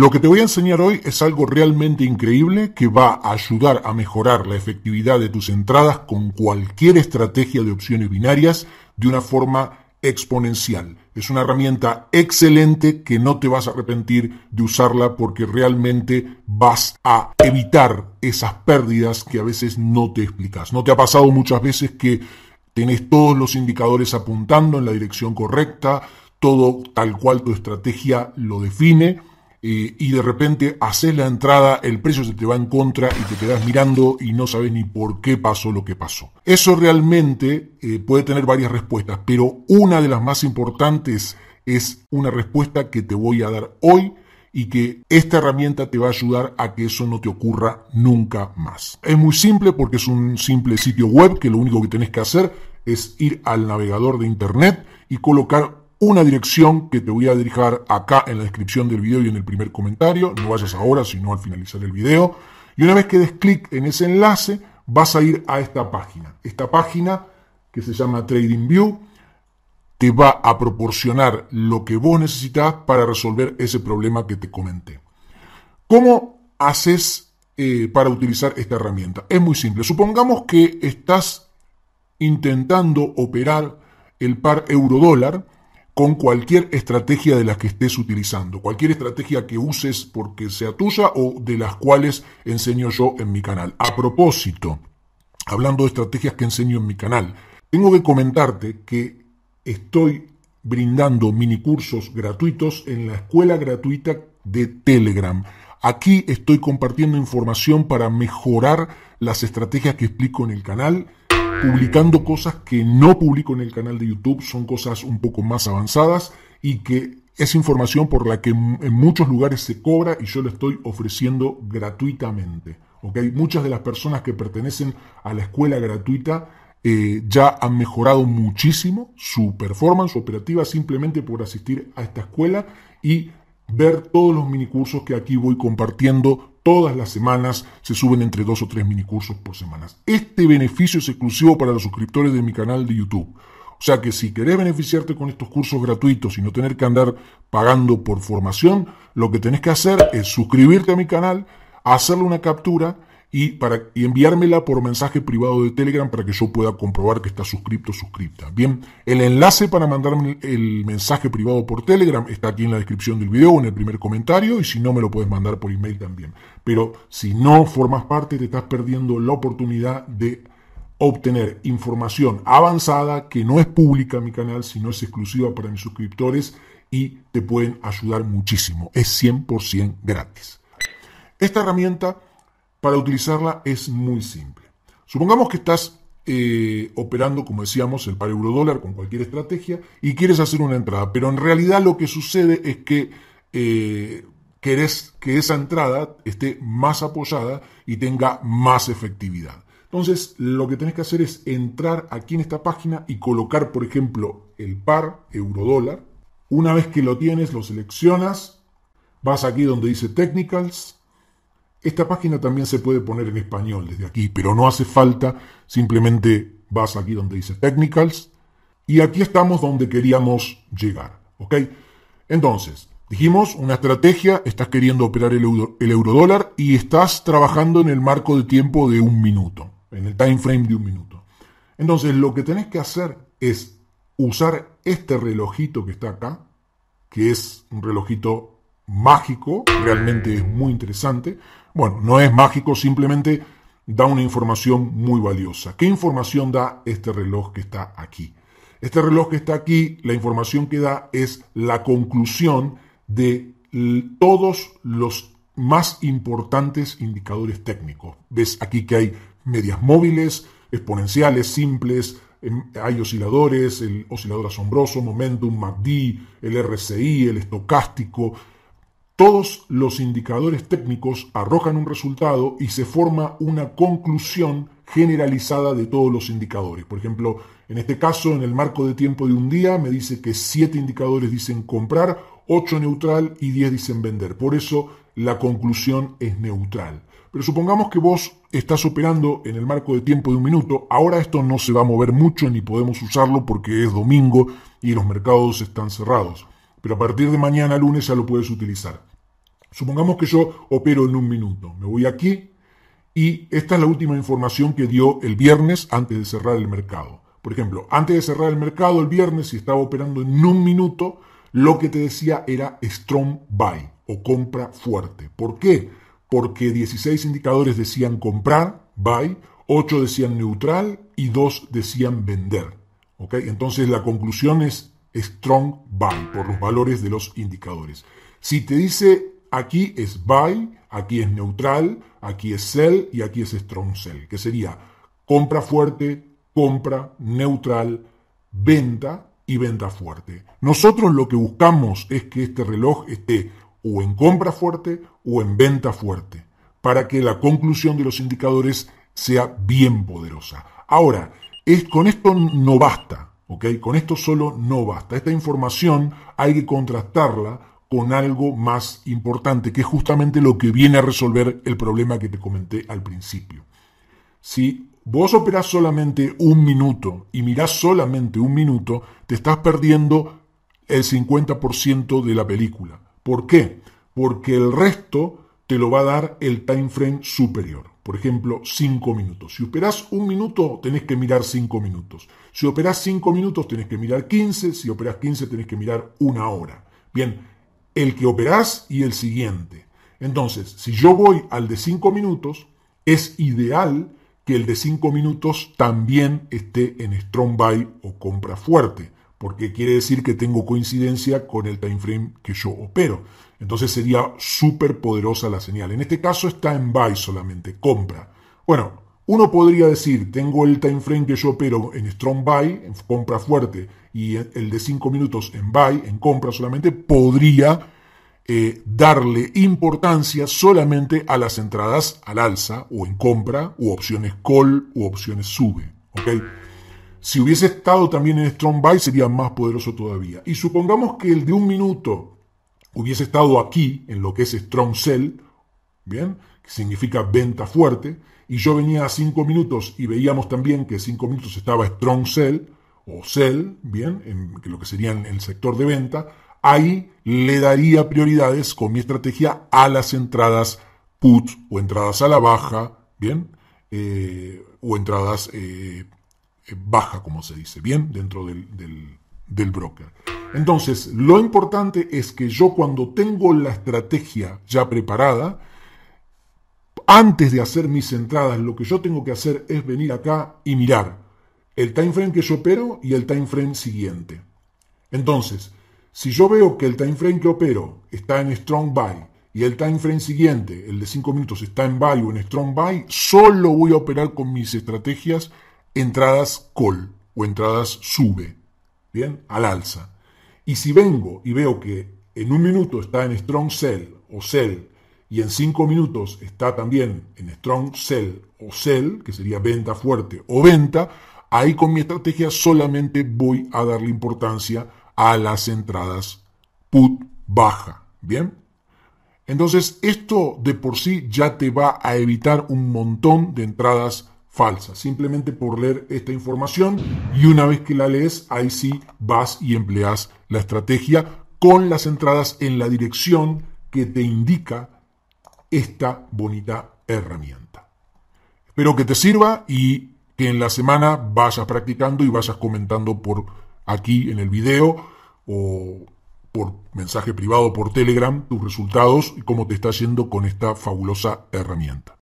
Lo que te voy a enseñar hoy es algo realmente increíble que va a ayudar a mejorar la efectividad de tus entradas con cualquier estrategia de opciones binarias de una forma exponencial. Es una herramienta excelente que no te vas a arrepentir de usarla porque realmente vas a evitar esas pérdidas que a veces no te explicas. ¿No te ha pasado muchas veces que tenés todos los indicadores apuntando en la dirección correcta, todo tal cual tu estrategia lo define? y de repente haces la entrada, el precio se te va en contra y te quedas mirando y no sabes ni por qué pasó lo que pasó. Eso realmente eh, puede tener varias respuestas, pero una de las más importantes es una respuesta que te voy a dar hoy y que esta herramienta te va a ayudar a que eso no te ocurra nunca más. Es muy simple porque es un simple sitio web que lo único que tenés que hacer es ir al navegador de internet y colocar una dirección que te voy a dirigir acá en la descripción del video y en el primer comentario. No vayas ahora, sino al finalizar el video. Y una vez que des clic en ese enlace, vas a ir a esta página. Esta página que se llama TradingView te va a proporcionar lo que vos necesitas para resolver ese problema que te comenté. ¿Cómo haces eh, para utilizar esta herramienta? Es muy simple. Supongamos que estás intentando operar el par euro dólar con cualquier estrategia de las que estés utilizando, cualquier estrategia que uses porque sea tuya o de las cuales enseño yo en mi canal. A propósito, hablando de estrategias que enseño en mi canal, tengo que comentarte que estoy brindando mini cursos gratuitos en la escuela gratuita de Telegram. Aquí estoy compartiendo información para mejorar las estrategias que explico en el canal publicando cosas que no publico en el canal de YouTube, son cosas un poco más avanzadas y que es información por la que en muchos lugares se cobra y yo lo estoy ofreciendo gratuitamente. ¿okay? Muchas de las personas que pertenecen a la escuela gratuita eh, ya han mejorado muchísimo su performance operativa simplemente por asistir a esta escuela y ver todos los minicursos que aquí voy compartiendo Todas las semanas se suben entre dos o tres minicursos por semana. Este beneficio es exclusivo para los suscriptores de mi canal de YouTube. O sea que si querés beneficiarte con estos cursos gratuitos y no tener que andar pagando por formación, lo que tenés que hacer es suscribirte a mi canal, hacerle una captura y, para, enviármela por mensaje privado de Telegram para que yo pueda comprobar que está suscripto o suscripta. Bien, el enlace para mandarme el mensaje privado por Telegram está aquí en la descripción del video o en el primer comentario y si no me lo puedes mandar por email también. Pero si no formas parte te estás perdiendo la oportunidad de obtener información avanzada que no es pública en mi canal, sino es exclusiva para mis suscriptores y te pueden ayudar muchísimo. Es 100% gratis. Esta herramienta para utilizarla es muy simple. Supongamos que estás eh, operando, como decíamos, el par euro dólar con cualquier estrategia y quieres hacer una entrada, pero en realidad lo que sucede es que eh, querés que esa entrada esté más apoyada y tenga más efectividad. Entonces, lo que tenés que hacer es entrar aquí en esta página y colocar, por ejemplo, el par euro dólar. Una vez que lo tienes, lo seleccionas, vas aquí donde dice Technicals, esta página también se puede poner en español desde aquí, pero no hace falta, simplemente vas aquí donde dice Technicals y aquí estamos donde queríamos llegar, ¿ok? Entonces, dijimos una estrategia, estás queriendo operar el el euro dólar y estás trabajando en el marco de tiempo de un minuto, en el time frame de un minuto. Entonces, lo que tenés que hacer es usar este relojito que está acá, que es un relojito mágico, realmente es muy interesante. Bueno, no es mágico, simplemente da una información muy valiosa. ¿Qué información da este reloj que está aquí? Este reloj que está aquí, la información que da es la conclusión de todos los más importantes indicadores técnicos. Ves aquí que hay medias móviles, exponenciales, simples, em, hay osciladores, el oscilador asombroso, momentum, MACD, el RCI, el estocástico, todos los indicadores técnicos arrojan un resultado y se forma una conclusión generalizada de todos los indicadores. Por ejemplo, en este caso, en el marco de tiempo de un día, me dice que 7 indicadores dicen comprar, 8 neutral y 10 dicen vender. Por eso la conclusión es neutral. Pero supongamos que vos estás operando en el marco de tiempo de un minuto. Ahora esto no se va a mover mucho ni podemos usarlo porque es domingo y los mercados están cerrados pero a partir de mañana lunes ya lo puedes utilizar. Supongamos que yo opero en un minuto, me voy aquí y esta es la última información que dio el viernes antes de cerrar el mercado. Por ejemplo, antes de cerrar el mercado el viernes, si estaba operando en un minuto, lo que te decía era strong buy o compra fuerte. ¿Por qué? Porque 16 indicadores decían comprar, buy, 8 decían neutral y 2 decían vender. ¿Ok? Entonces la conclusión es strong buy, por los valores de los indicadores. Si te dice aquí es buy, aquí es neutral, aquí es sell y aquí es strong sell, que sería compra fuerte, compra neutral, venta y venta fuerte. Nosotros lo que buscamos es que este reloj esté o en compra fuerte o en venta fuerte, para que la conclusión de los indicadores sea bien poderosa. Ahora, es, con esto no basta. Con esto solo no basta. Esta información hay que contrastarla con algo más importante, que es justamente lo que viene a resolver el problema que te comenté al principio. Si vos operás solamente un minuto y mirás solamente un minuto, te estás perdiendo el 50% de la película. ¿Por qué? Porque el resto te lo va a dar el time frame superior. Por ejemplo, 5 minutos. Si operás un minuto, tenés que mirar 5 minutos. Si operás 5 minutos, tenés que mirar 15. Si operás 15, tenés que mirar una hora. Bien, el que operás y el siguiente. Entonces, si yo voy al de 5 minutos, es ideal que el de 5 minutos también esté en strong buy o compra fuerte porque quiere decir que tengo coincidencia con el time frame que yo opero. Entonces sería súper poderosa la señal. En este caso está en buy solamente, compra. Bueno, uno podría decir, tengo el time frame que yo opero en strong buy, en compra fuerte, y el de 5 minutos en buy, en compra solamente, podría eh, darle importancia solamente a las entradas al alza, o en compra, u opciones call, u opciones sube. ¿ok?, si hubiese estado también en Strong Buy, sería más poderoso todavía. Y supongamos que el de un minuto hubiese estado aquí, en lo que es Strong Sell, ¿bien? Que significa venta fuerte, y yo venía a cinco minutos y veíamos también que cinco minutos estaba Strong Sell, o Sell, ¿bien? En lo que sería en el sector de venta, ahí le daría prioridades con mi estrategia a las entradas put o entradas a la baja, ¿bien? Eh, o entradas eh, eh, baja, como se dice, bien, dentro del, broker. Entonces, lo importante es que yo cuando tengo la estrategia ya preparada, antes de hacer mis entradas, lo que yo tengo que hacer es venir acá y mirar el time frame que yo opero y el time frame siguiente. Entonces, si yo veo que el time frame que opero está en strong buy y el time frame siguiente, el de 5 minutos, está en buy o en strong buy, solo voy a operar con mis estrategias entradas call o entradas sube, ¿bien? Al alza. Y si vengo y veo que en un minuto está en strong sell o sell y en cinco minutos está también en strong sell o sell, que sería venta fuerte o venta, ahí con mi estrategia solamente voy a darle importancia a las entradas put baja, ¿bien? Entonces, esto de por sí ya te va a evitar un montón de entradas falsa, simplemente por leer esta información y una vez que la lees, ahí sí vas y empleas la estrategia con las entradas en la dirección que te indica esta bonita herramienta. Espero que te sirva y que en la semana vayas practicando y vayas comentando por aquí en el video o por mensaje privado por Telegram tus resultados y cómo te está yendo con esta fabulosa herramienta.